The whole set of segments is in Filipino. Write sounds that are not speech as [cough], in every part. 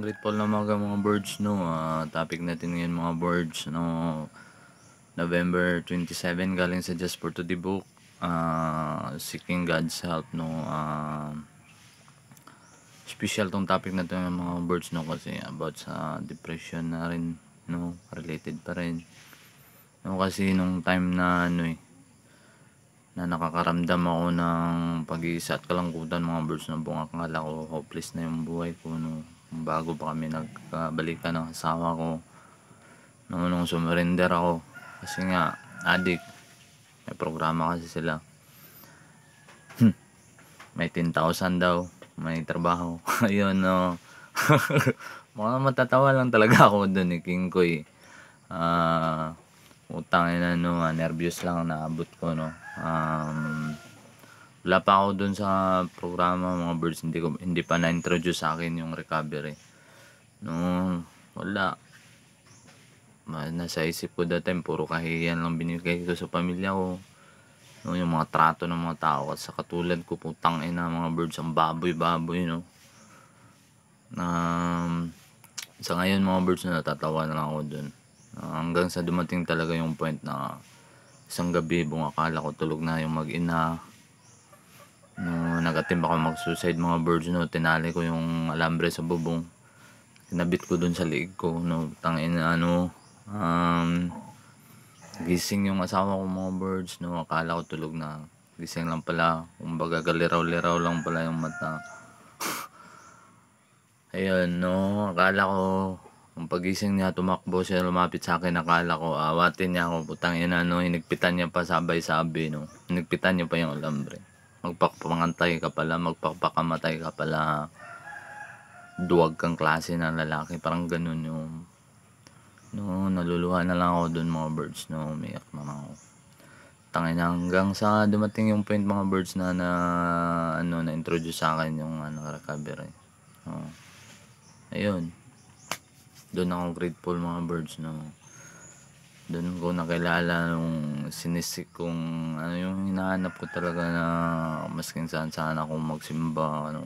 magandang grateful na mga mga birds no. Uh, topic natin ngayon mga birds no. November 27 galing sa Just for to the Book. Uh, seeking God's help no. Uh, special tong topic natin ng mga birds no kasi about sa depression na rin no. Related pa rin. No kasi nung time na ano eh na nakakaramdam ako ng pag-iisa at kalangkutan mga birds na bungak nga ko hopeless na yung buhay ko no bago pa kami nagkabalikan ng asawa ko noon nung sumurrender ako kasi nga adik may programa kasi sila hmm. may 10,000 daw may trabaho [laughs] ayun no [laughs] mga matatawa lang talaga ako dun eh King Koy uh, ah, utang na no ah, nervous lang naabot ko no um, wala pa ako dun sa programa mga birds hindi ko hindi pa na-introduce sa akin yung recovery no wala nasa isip ko dati puro kahiyan lang binigay ko sa pamilya ko no yung mga trato ng mga tao at sa katulad ko putang ina mga birds ang baboy baboy no um, sa ngayon mga birds na natatawa na lang ako dun uh, hanggang sa dumating talaga yung point na isang gabi bung akala ko tulog na yung mag-ina ano, nag ako mag-suicide mga birds, no, tinali ko yung alambre sa bubong. Kinabit ko dun sa liig ko, no, tangin na ano, um, gising yung asawa ko mga birds, no, akala ko tulog na. Gising lang pala, kumbaga galiraw-liraw lang pala yung mata. [laughs] Ayun, no, akala ko, ang pagising niya, tumakbo siya, lumapit sa akin, akala ko, awatin niya ako, putang ina, no, hinigpitan niya pa sabay-sabi, no, hinigpitan niya pa yung alambre magpakpangantay ka pala, magpapakamatay ka pala, duwag kang klase ng lalaki, parang ganun yung, no, naluluha na lang ako dun mga birds, no, umiyak na lang ako. Tangin na hanggang sa dumating yung point mga birds na na ano na introduce sa akin yung ano recovery. Oh. Ayun. Doon ako grateful mga birds no doon ko nakilala yung sinisik kong ano yung hinahanap ko talaga na maskin saan saan ako magsimba ano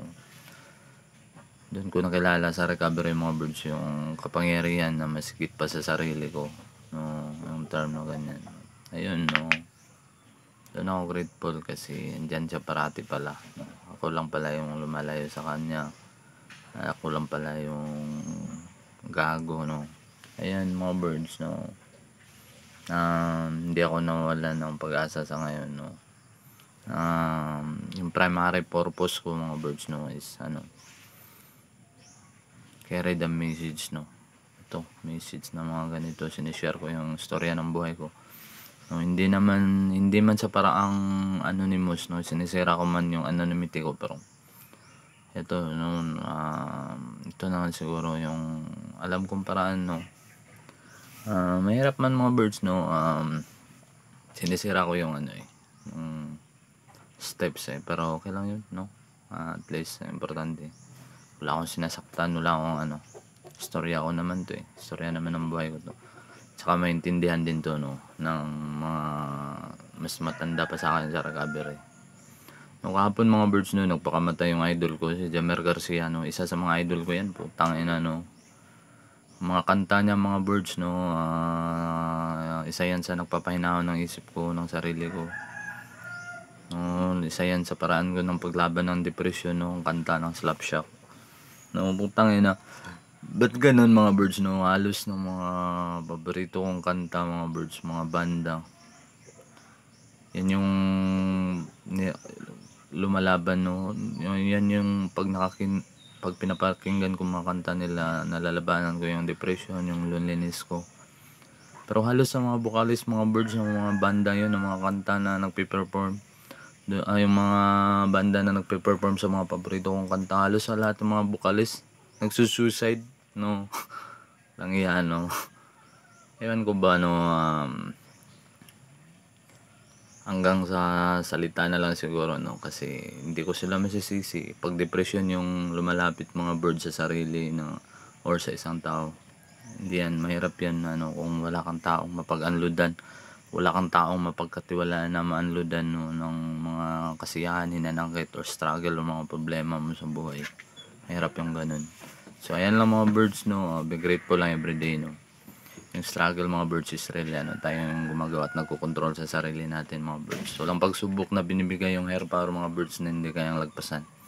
doon ko nakilala sa recovery mga birds yung kapangyarihan na masikit pa sa sarili ko no, yung term na ganyan ayun no doon ako grateful kasi andyan siya parati pala no, ako lang pala yung lumalayo sa kanya ako lang pala yung gago no ayun mga birds no um, hindi ako nawala ng pag-asa sa ngayon no um, yung primary purpose ko mga birds no is ano carry the message no ito message na mga ganito sinishare ko yung storya ng buhay ko no, hindi naman hindi man sa paraang anonymous no sinisira ko man yung anonymity ko pero ito no um, ito naman siguro yung alam kong paraan no Uh, mahirap man mga birds, no? Um, sinisira ko yung ano eh. Yung steps eh. Pero okay lang yun, no? Uh, at least, eh, importante. Wala akong sinasaktan, wala akong ano. Storya ko naman to eh. Storya naman ng buhay ko to. Tsaka maintindihan din to, no? Ng mga mas matanda pa sa akin sa recovery. Eh. No, kahapon mga birds no, nagpakamatay yung idol ko, si Jamer Garcia, no, isa sa mga idol ko yan, putang ina, no mga kanta niya mga birds no uh, isa yan sa nagpapahinahon ng isip ko ng sarili ko no, isa yan sa paraan ko ng paglaban ng depression no ang kanta ng slap shock no putang ina but ganun mga birds no halos ng mga paborito kong kanta mga birds mga banda yan yung lumalaban no yan yung pag nakakin pag pinapakinggan ko mga kanta nila, nalalabanan ko yung depression, yung loneliness ko. Pero halos sa mga vocalist, mga birds, yung mga banda yun, yung mga kanta na nagpe-perform, uh, yung mga banda na nagpe-perform sa mga paborito kong kanta, halos sa lahat ng mga vocalist, nagsusuicide, no? Lang [laughs] yan, no? [laughs] Ewan ko ba, no? Um, hanggang sa salita na lang siguro no kasi hindi ko sila masisisi pag depression yung lumalapit mga birds sa sarili no or sa isang tao hindi yan mahirap yan ano kung wala kang taong mapag-unloadan wala kang taong mapagkatiwalaan na maanloadan no, ng mga kasiyahan, hinanakit or struggle o mga problema mo sa buhay mahirap yung ganun so ayan lang mga birds no ah, be grateful lang everyday no yung struggle mga birds is real ano, yung gumagawa at nagkokontrol sa sarili natin mga birds walang pagsubok na binibigay yung hair para mga birds na hindi kayang lagpasan